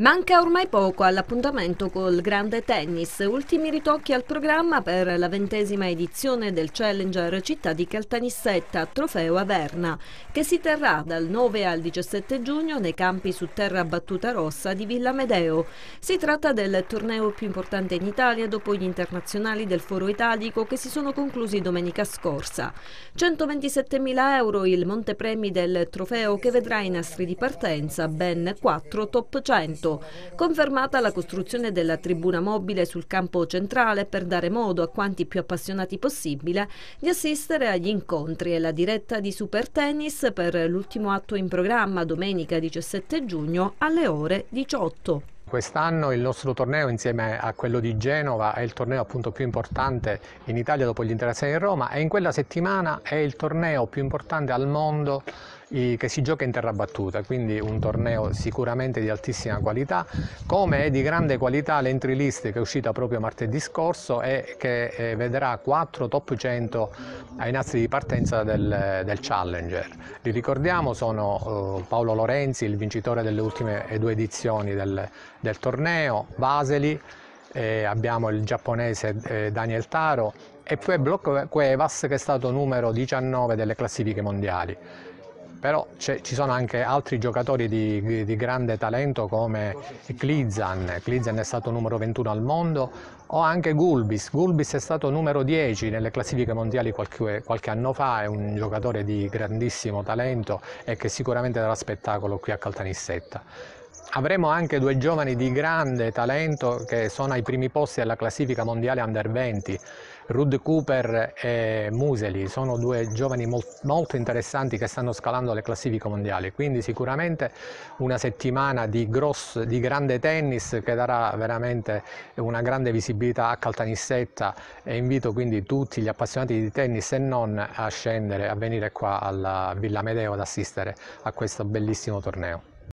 Manca ormai poco all'appuntamento col grande tennis, ultimi ritocchi al programma per la ventesima edizione del Challenger Città di Caltanissetta, trofeo Averna, che si terrà dal 9 al 17 giugno nei campi su terra battuta rossa di Villa Medeo. Si tratta del torneo più importante in Italia dopo gli internazionali del Foro Italico che si sono conclusi domenica scorsa. 127.000 euro il montepremi del trofeo che vedrà i nastri di partenza ben 4 top 100. Porto. Confermata la costruzione della tribuna mobile sul campo centrale per dare modo a quanti più appassionati possibile di assistere agli incontri e la diretta di Super Tennis per l'ultimo atto in programma domenica 17 giugno alle ore 18. Quest'anno il nostro torneo insieme a quello di Genova è il torneo appunto più importante in Italia dopo gli interessi di Roma e in quella settimana è il torneo più importante al mondo che si gioca in terra battuta, quindi un torneo sicuramente di altissima qualità, come è di grande qualità l'entry list che è uscita proprio martedì scorso e che eh, vedrà 4 top 100 ai nastri di partenza del, del Challenger. Li ricordiamo sono eh, Paolo Lorenzi, il vincitore delle ultime due edizioni del, del torneo, Vaseli, eh, abbiamo il giapponese eh, Daniel Taro e poi Block Cuevas che è stato numero 19 delle classifiche mondiali però ci sono anche altri giocatori di, di grande talento come Klizan, Klizan è stato numero 21 al mondo, o anche Gulbis, Gulbis è stato numero 10 nelle classifiche mondiali qualche, qualche anno fa, è un giocatore di grandissimo talento e che sicuramente darà spettacolo qui a Caltanissetta. Avremo anche due giovani di grande talento che sono ai primi posti della classifica mondiale under 20, Rud Cooper e Museli, sono due giovani molto interessanti che stanno scalando le classifiche mondiali, quindi sicuramente una settimana di, gross, di grande tennis che darà veramente una grande visibilità a Caltanissetta e invito quindi tutti gli appassionati di tennis e non a scendere, a venire qua alla Villa Medeo ad assistere a questo bellissimo torneo.